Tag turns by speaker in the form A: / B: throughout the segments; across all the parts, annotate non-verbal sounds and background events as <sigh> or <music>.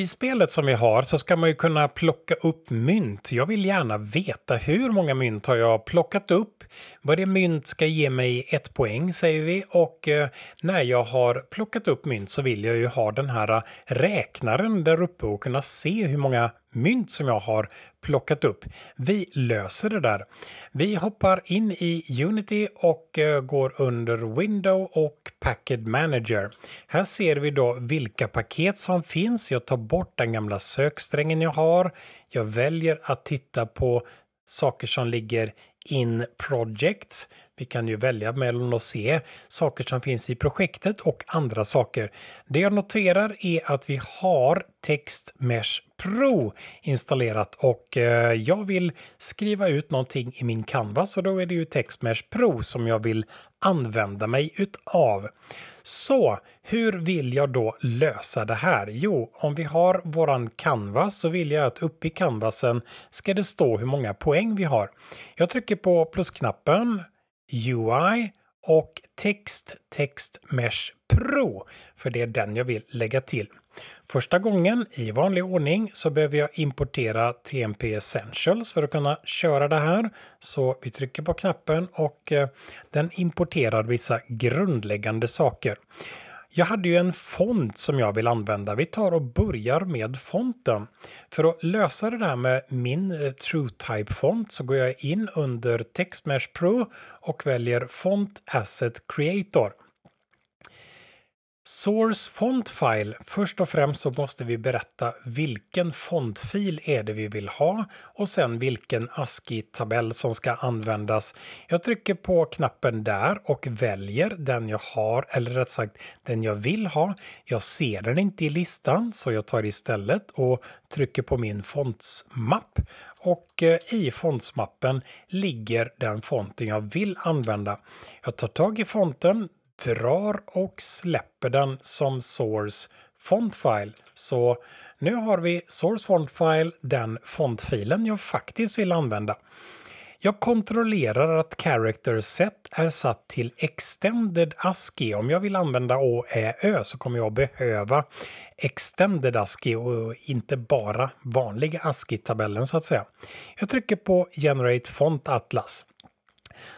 A: i spelet som vi har så ska man ju kunna plocka upp mynt. Jag vill gärna veta hur många mynt har jag plockat upp? Vad Varje mynt ska ge mig ett poäng säger vi och eh, när jag har plockat upp mynt så vill jag ju ha den här eh, räknaren där uppe och kunna se hur många mynt som jag har plockat upp. Vi löser det där. Vi hoppar in i Unity och eh, går under Window och Packet Manager. Här ser vi då vilka paket som finns. Jag tar bort den gamla söksträngen jag har. Jag väljer att titta på saker som ligger in projects vi kan ju välja mellan att se saker som finns i projektet och andra saker. Det jag noterar är att vi har Text Mesh Pro installerat och eh, jag vill skriva ut någonting i min Canvas och då är det ju Text Mesh Pro som jag vill använda mig utav. Så hur vill jag då lösa det här? Jo, om vi har våran canvas så vill jag att uppe i canvasen ska det stå hur många poäng vi har. Jag trycker på plusknappen UI och Text Text Mesh Pro, för det är den jag vill lägga till. Första gången i vanlig ordning så behöver jag importera TMP Essentials för att kunna köra det här. Så vi trycker på knappen och eh, den importerar vissa grundläggande saker. Jag hade ju en font som jag vill använda. Vi tar och börjar med fonten. För att lösa det där med min eh, TrueType-font så går jag in under TextMesh Pro och väljer Font Asset Creator. Source font file. Först och främst så måste vi berätta vilken fontfil är det vi vill ha och sen vilken ASCII-tabell som ska användas. Jag trycker på knappen där och väljer den jag har eller rätt sagt den jag vill ha. Jag ser den inte i listan så jag tar istället och trycker på min fontsmapp och eh, i fontsmappen ligger den fonten jag vill använda. Jag tar tag i fonten, drar och släpper den som source fontfile. Så nu har vi source fontfile, den fontfilen jag faktiskt vill använda. Jag kontrollerar att character set är satt till extended ASCII. Om jag vill använda å, ä, ö så kommer jag behöva extended ASCII och inte bara vanliga ASCII-tabellen så att säga. Jag trycker på generate font atlas.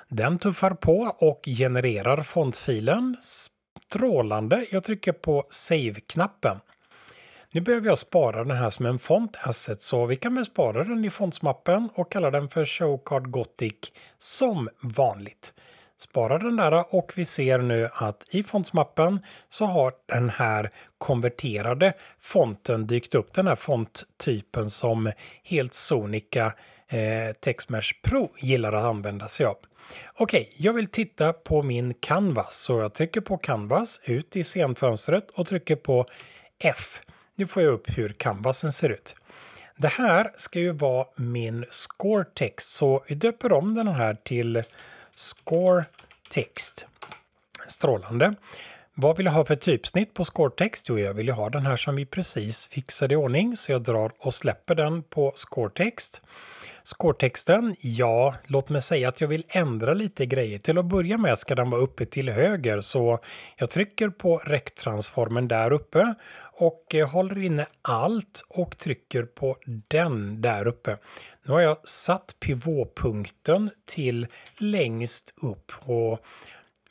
A: Den tuffar på och genererar fontfilen. Strålande. Jag trycker på save-knappen. Nu behöver jag spara den här som en font asset så vi kan väl spara den i fontsmappen och kalla den för Showcard Gothic som vanligt. Spara den där och vi ser nu att i fontsmappen så har den här konverterade fonten dykt upp. Den här fonttypen som helt sonika eh, Texmesh Pro gillar att använda sig av. Okej, jag vill titta på min canvas så jag trycker på canvas ut i scenfönstret och trycker på F. Nu får jag upp hur canvasen ser ut. Det här ska ju vara min score text så vi döper om den här till score text. Strålande. Vad vill jag ha för typsnitt på score text? Jo, jag vill ju ha den här som vi precis fixade i ordning så jag drar och släpper den på score text. Skårtexten? Ja, låt mig säga att jag vill ändra lite grejer. Till att börja med ska den vara uppe till höger så jag trycker på rektransformen där uppe och eh, håller inne allt och trycker på den där uppe. Nu har jag satt pivåpunkten till längst upp och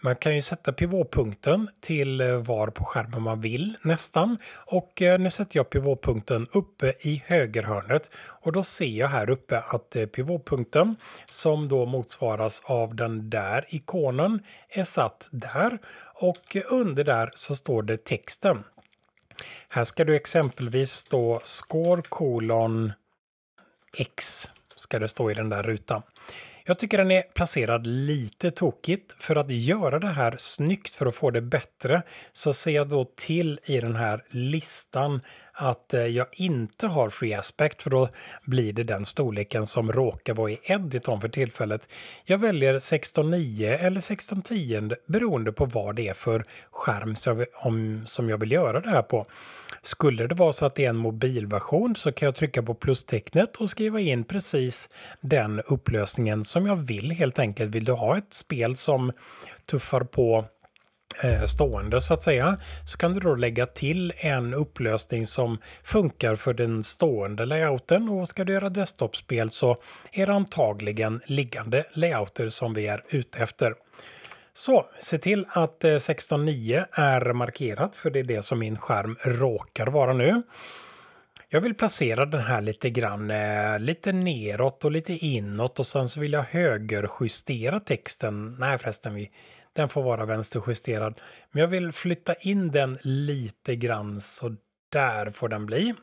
A: man kan ju sätta pivotpunkten till eh, var på skärmen man vill nästan. Och eh, nu sätter jag pivotpunkten uppe i högerhörnet och då ser jag här uppe att eh, pivotpunkten som då motsvaras av den där ikonen är satt där och under där så står det texten. Här ska du exempelvis stå score kolon x ska det stå i den där rutan. Jag tycker den är placerad lite tokigt. För att göra det här snyggt för att få det bättre så ser jag då till i den här listan att eh, jag inte har free aspect för då blir det den storleken som råkar vara i Editon för tillfället. Jag väljer 16.9 eller 16.10 beroende på vad det är för skärm som jag, vill, göra det här på. Skulle det vara så att det är en mobilversion så kan jag trycka på plustecknet och skriva in precis den upplösningen som jag vill helt enkelt. Vill du ha ett spel som tuffar på Eh, stående så att säga så kan du då lägga till en upplösning som funkar för den stående layouten och ska du göra desktopspel så är det antagligen liggande layouter som vi är ute efter. Så se till att 16.9 eh, är markerat för det är det som min skärm råkar vara nu. Jag vill placera den här lite grann, eh, lite neråt och lite inåt och sen så vill jag högerjustera texten. Nej förresten, vi den får vara vänsterjusterad. Men jag vill flytta in den lite grann så där får den bli.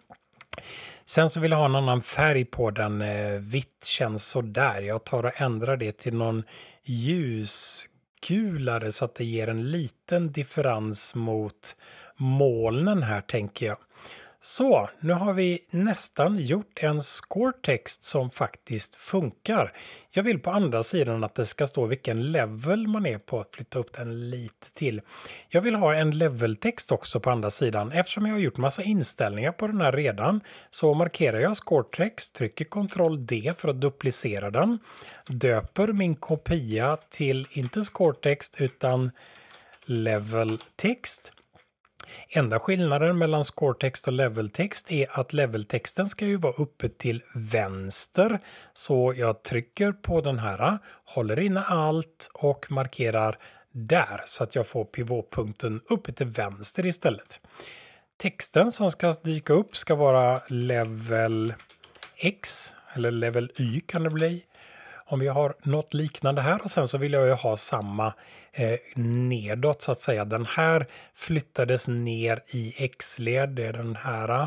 A: Sen så vill jag ha en annan färg på den. Eh, vitt känns så där. Jag tar och ändrar det till någon ljusgulare så att det ger en liten differens mot molnen här tänker jag. Så, nu har vi nästan gjort en scoretext som faktiskt funkar. Jag vill på andra sidan att det ska stå vilken level man är på, flytta upp den lite till. Jag vill ha en leveltext också på andra sidan. Eftersom jag har gjort massa inställningar på den här redan så markerar jag scoretext, trycker Ctrl D för att duplicera den, döper min kopia till inte scoretext utan leveltext Enda skillnaden mellan scoretext och leveltext är att leveltexten ska ju vara uppe till vänster. Så jag trycker på den här, håller inne allt och markerar där så att jag får pivotpunkten uppe till vänster istället. Texten som ska dyka upp ska vara level X eller level Y kan det bli om vi har något liknande här och sen så vill jag ju ha samma eh, nedåt så att säga. Den här flyttades ner i x-led, det är den här. Eh,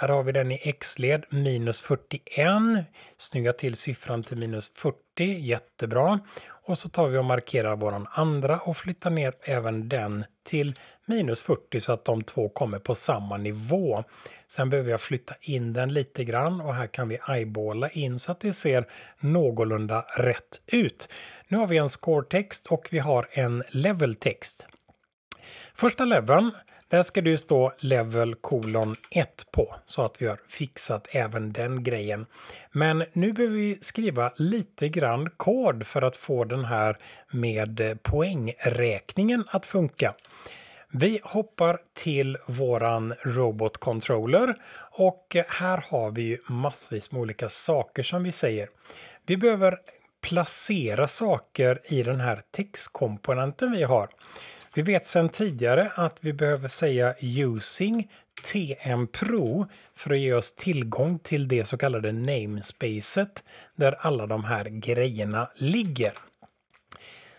A: där har vi den i x-led, minus 41. Snygga till siffran till minus 40, jättebra. Och så tar vi och markerar våran andra och flyttar ner även den till minus 40 så att de två kommer på samma nivå. Sen behöver jag flytta in den lite grann och här kan vi eyeballa in så att det ser någorlunda rätt ut. Nu har vi en score-text och vi har en level-text. Första leveln där ska du stå level kolon 1 på så att vi har fixat även den grejen. Men nu behöver vi skriva lite grann kod för att få den här med poängräkningen att funka. Vi hoppar till våran robot controller och här har vi massvis med olika saker som vi säger. Vi behöver placera saker i den här textkomponenten vi har. Vi vet sedan tidigare att vi behöver säga using TM Pro för att ge oss tillgång till det så kallade namespacet där alla de här grejerna ligger.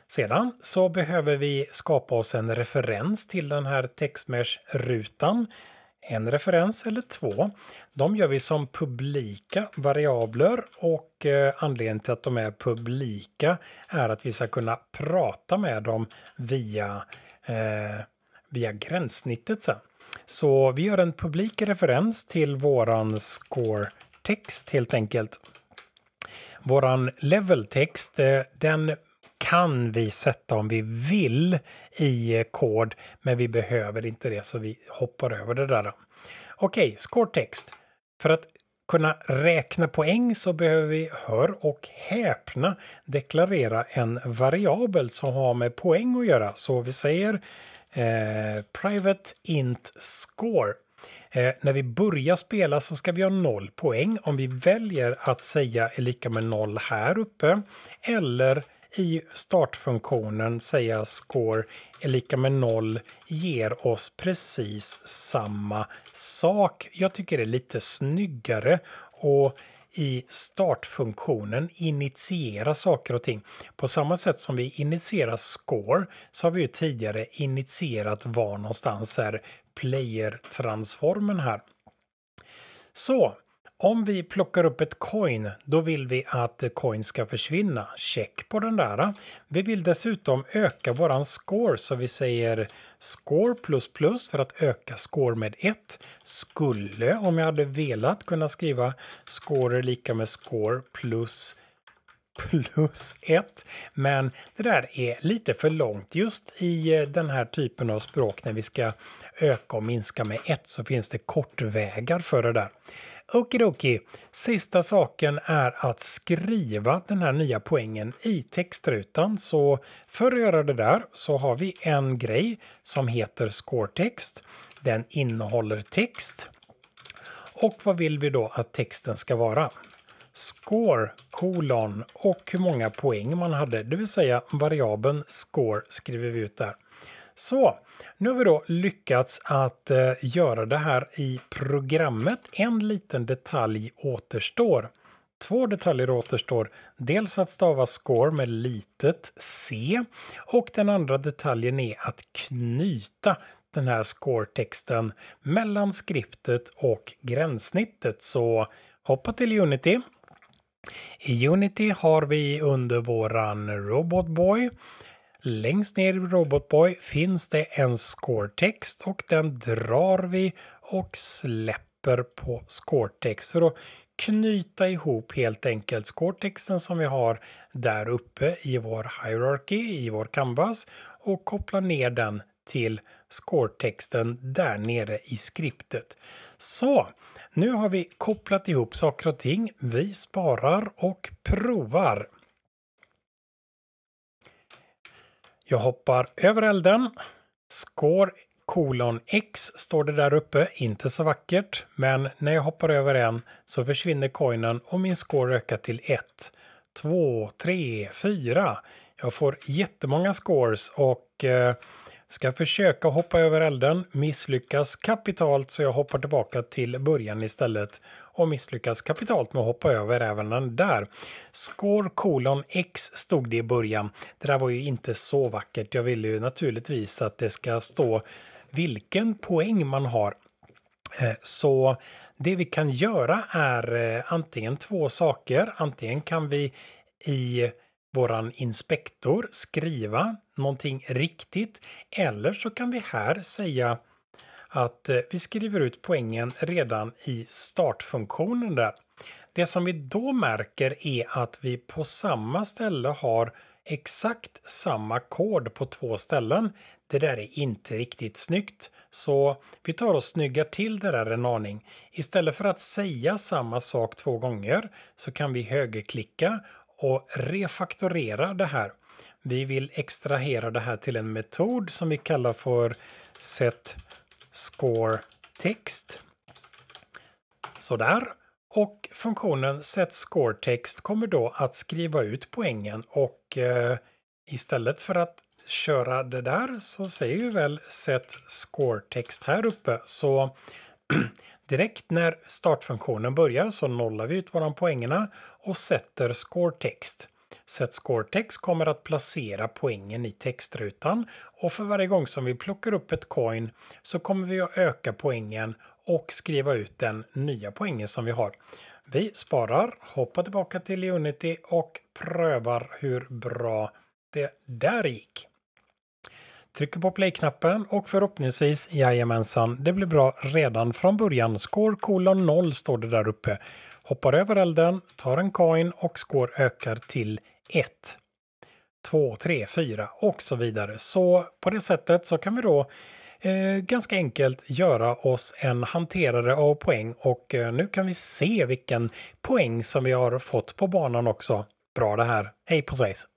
A: Sedan så behöver vi skapa oss en referens till den här textmesh-rutan. En referens eller två. De gör vi som publika variabler och eh, anledningen till att de är publika är att vi ska kunna prata med dem via Eh, via gränssnittet sen. Så vi gör en publik referens till våran score-text helt enkelt. Våran level-text, eh, den kan vi sätta om vi vill i eh, kod, men vi behöver inte det så vi hoppar över det där. Okej, okay, score-text. För att kunna räkna poäng så behöver vi, hör och häpna, deklarera en variabel som har med poäng att göra. Så vi säger eh, private int score. Eh, när vi börjar spela så ska vi ha noll poäng. Om vi väljer att säga är lika med noll här uppe eller i startfunktionen säga score är lika med noll ger oss precis samma sak. Jag tycker det är lite snyggare och i startfunktionen initiera saker och ting. På samma sätt som vi initierar score så har vi ju tidigare initierat var någonstans är player-transformen här. Så om vi plockar upp ett coin, då vill vi att coin ska försvinna. Check på den där. Vi vill dessutom öka våran score, så vi säger score plus plus för att öka score med 1. Skulle, om jag hade velat, kunna skriva score lika med score plus plus 1. Men det där är lite för långt. Just i eh, den här typen av språk när vi ska öka och minska med 1 så finns det kortvägar för det där. Okidoki. Sista saken är att skriva den här nya poängen i textrutan. Så för att göra det där så har vi en grej som heter scoretext. Den innehåller text. Och vad vill vi då att texten ska vara? score kolon och hur många poäng man hade, det vill säga variabeln score skriver vi ut där. Så, nu har vi då lyckats att eh, göra det här i programmet. En liten detalj återstår. Två detaljer återstår. Dels att stava score med litet c och den andra detaljen är att knyta den här score-texten mellan skriptet och gränssnittet. Så hoppa till Unity. I Unity har vi under våran Robotboy Längst ner i Robotboy finns det en scoretext och den drar vi och släpper på scoretext för att knyta ihop helt enkelt scoretexten som vi har där uppe i vår hierarchy, i vår canvas och koppla ner den till scoretexten där nere i skriptet. Så nu har vi kopplat ihop saker och ting. Vi sparar och provar. Jag hoppar över elden. Skår kolon X står det där uppe, inte så vackert, men när jag hoppar över en så försvinner coinen och min score ökar till 1, 2, 3, 4. Jag får jättemånga scores och eh, Ska försöka hoppa över elden, misslyckas kapitalt så jag hoppar tillbaka till början istället och misslyckas kapitalt med att hoppa över även den där. Score kolon X stod det i början. Det där var ju inte så vackert. Jag ville ju naturligtvis att det ska stå vilken poäng man har. Eh, så det vi kan göra är eh, antingen två saker. Antingen kan vi i våran inspektor skriva någonting riktigt eller så kan vi här säga att eh, vi skriver ut poängen redan i startfunktionen där. Det som vi då märker är att vi på samma ställe har exakt samma kod på två ställen. Det där är inte riktigt snyggt. Så vi tar och snyggar till det där en aning. Istället för att säga samma sak två gånger så kan vi högerklicka och refaktorera det här. Vi vill extrahera det här till en metod som vi kallar för set score text. Sådär. Och funktionen set score text kommer då att skriva ut poängen och eh, istället för att köra det där så säger vi väl set score text här uppe. Så <clears throat> Direkt när startfunktionen börjar så nollar vi ut våran poängerna och sätter scoretext. Set scoretext kommer att placera poängen i textrutan och för varje gång som vi plockar upp ett coin så kommer vi att öka poängen och skriva ut den nya poängen som vi har. Vi sparar, hoppar tillbaka till Unity och prövar hur bra det där gick trycker på play-knappen och förhoppningsvis, jajamensan, det blir bra redan från början. Score kolon 0 står det där uppe. Hoppar över elden, tar en coin och score ökar till 1. 2, 3, 4 och så vidare. Så på det sättet så kan vi då eh, ganska enkelt göra oss en hanterare av poäng och eh, nu kan vi se vilken poäng som vi har fått på banan också. Bra det här. Hej på svejs!